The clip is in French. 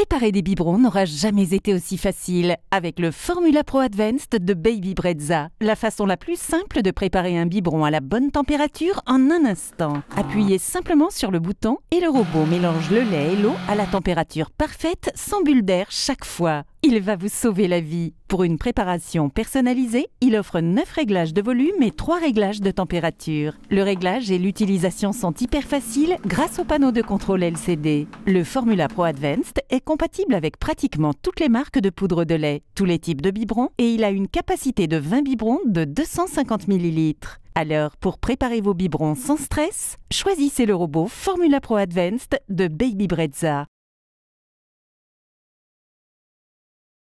Préparer des biberons n'aura jamais été aussi facile avec le Formula Pro Advanced de Baby Brezza, la façon la plus simple de préparer un biberon à la bonne température en un instant. Appuyez simplement sur le bouton et le robot mélange le lait et l'eau à la température parfaite sans bulle d'air chaque fois. Il va vous sauver la vie. Pour une préparation personnalisée, il offre 9 réglages de volume et 3 réglages de température. Le réglage et l'utilisation sont hyper faciles grâce au panneau de contrôle LCD. Le Formula Pro Advanced est compatible avec pratiquement toutes les marques de poudre de lait, tous les types de biberons et il a une capacité de 20 biberons de 250 ml. Alors, pour préparer vos biberons sans stress, choisissez le robot Formula Pro Advanced de Baby Brezza.